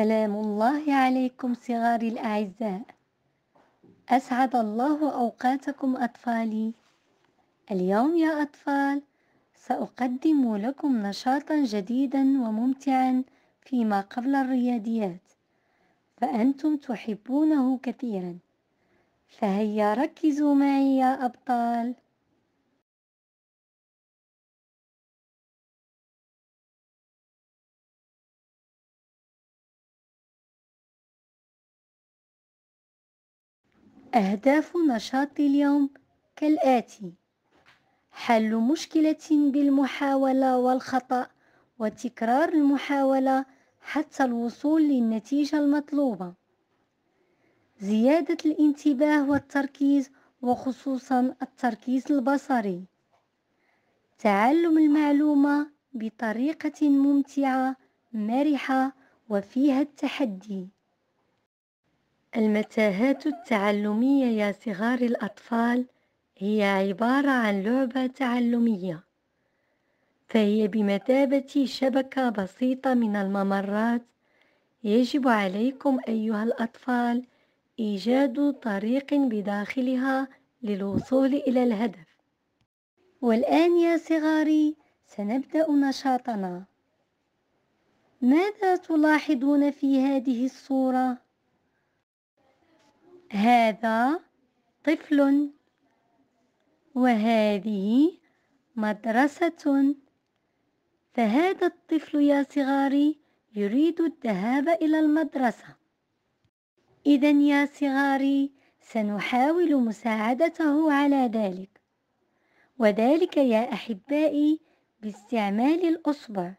سلام الله عليكم صغاري الأعزاء أسعد الله أوقاتكم أطفالي اليوم يا أطفال سأقدم لكم نشاطا جديدا وممتعا فيما قبل الرياضيات فأنتم تحبونه كثيرا فهيا ركزوا معي يا أبطال أهداف نشاط اليوم كالآتي حل مشكلة بالمحاولة والخطأ وتكرار المحاولة حتى الوصول للنتيجة المطلوبة زيادة الانتباه والتركيز وخصوصا التركيز البصري تعلم المعلومة بطريقة ممتعة مرحة وفيها التحدي المتاهات التعلمية يا صغار الأطفال هي عبارة عن لعبة تعلمية فهي بمثابة شبكة بسيطة من الممرات يجب عليكم أيها الأطفال إيجاد طريق بداخلها للوصول إلى الهدف والآن يا صغاري سنبدأ نشاطنا ماذا تلاحظون في هذه الصورة؟ هذا طفل وهذه مدرسة فهذا الطفل يا صغاري يريد الذهاب إلى المدرسة إذا يا صغاري سنحاول مساعدته على ذلك وذلك يا أحبائي باستعمال الأصبع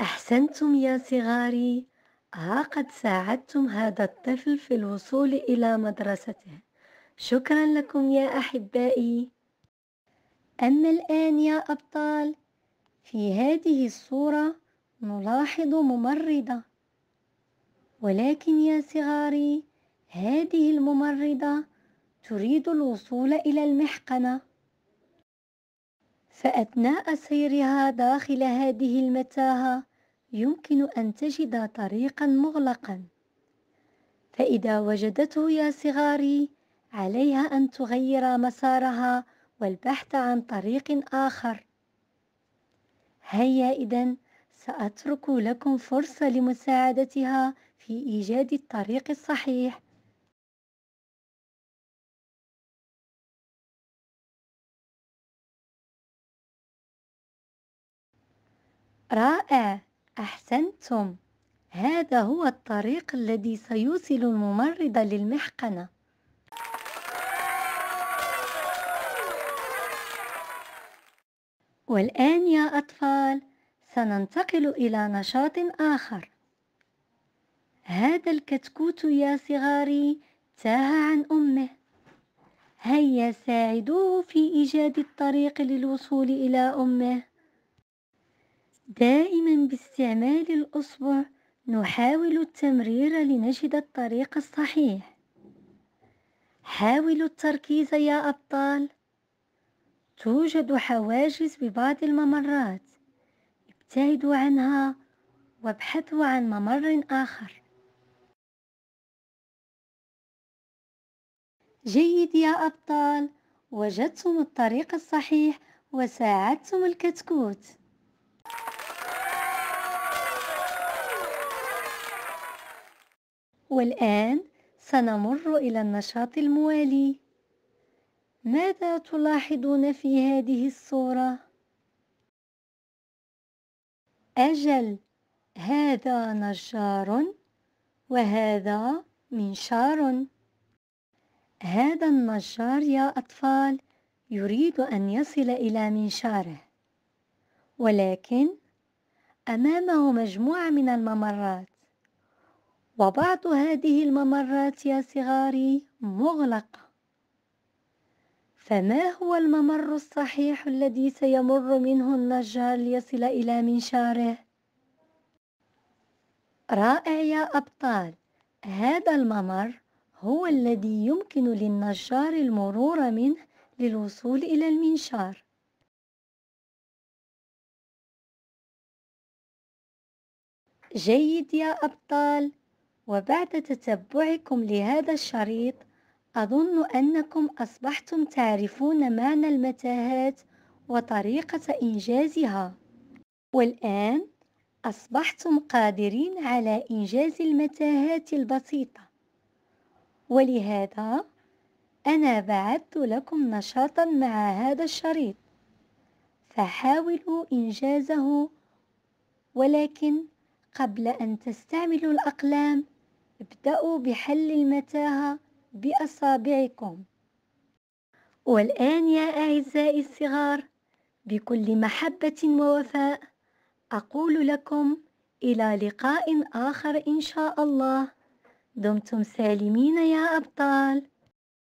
أحسنتم يا صغاري ها قد ساعدتم هذا الطفل في الوصول إلى مدرسته شكرا لكم يا أحبائي أما الآن يا أبطال في هذه الصورة نلاحظ ممرضة ولكن يا صغاري هذه الممرضة تريد الوصول إلى المحقنة فأثناء سيرها داخل هذه المتاهة يمكن أن تجد طريقا مغلقا فإذا وجدته يا صغاري عليها أن تغير مسارها والبحث عن طريق آخر هيا إذا سأترك لكم فرصة لمساعدتها في إيجاد الطريق الصحيح رائع أحسنتم هذا هو الطريق الذي سيوصل الممرضة للمحقنة والآن يا أطفال سننتقل إلى نشاط آخر هذا الكتكوت يا صغاري تاه عن أمه هيا ساعدوه في إيجاد الطريق للوصول إلى أمه دائما باستعمال الأصبع نحاول التمرير لنجد الطريق الصحيح حاولوا التركيز يا أبطال توجد حواجز ببعض الممرات ابتعدوا عنها وابحثوا عن ممر آخر جيد يا أبطال وجدتم الطريق الصحيح وساعدتم الكتكوت والآن سنمر إلى النشاط الموالي ماذا تلاحظون في هذه الصورة؟ أجل هذا نجار وهذا منشار هذا النجار يا أطفال يريد أن يصل إلى منشاره ولكن أمامه مجموعة من الممرات وبعض هذه الممرات يا صغاري مغلقة فما هو الممر الصحيح الذي سيمر منه النجار ليصل إلى منشاره؟ رائع يا أبطال هذا الممر هو الذي يمكن للنجار المرور منه للوصول إلى المنشار جيد يا أبطال وبعد تتبعكم لهذا الشريط أظن أنكم أصبحتم تعرفون معنى المتاهات وطريقة إنجازها والآن أصبحتم قادرين على إنجاز المتاهات البسيطة ولهذا أنا بعثت لكم نشاطا مع هذا الشريط فحاولوا إنجازه ولكن قبل أن تستعملوا الأقلام ابدأوا بحل المتاهة بأصابعكم والآن يا أعزائي الصغار بكل محبة ووفاء أقول لكم إلى لقاء آخر إن شاء الله دمتم سالمين يا أبطال